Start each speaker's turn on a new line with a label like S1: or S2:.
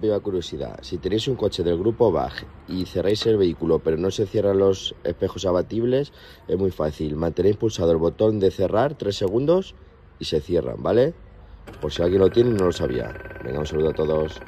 S1: piva curiosidad, si tenéis un coche del grupo BAG y cerráis el vehículo pero no se cierran los espejos abatibles, es muy fácil, mantenéis pulsado el botón de cerrar 3 segundos y se cierran, ¿vale? Por si alguien lo tiene no lo sabía. Venga, un saludo a todos.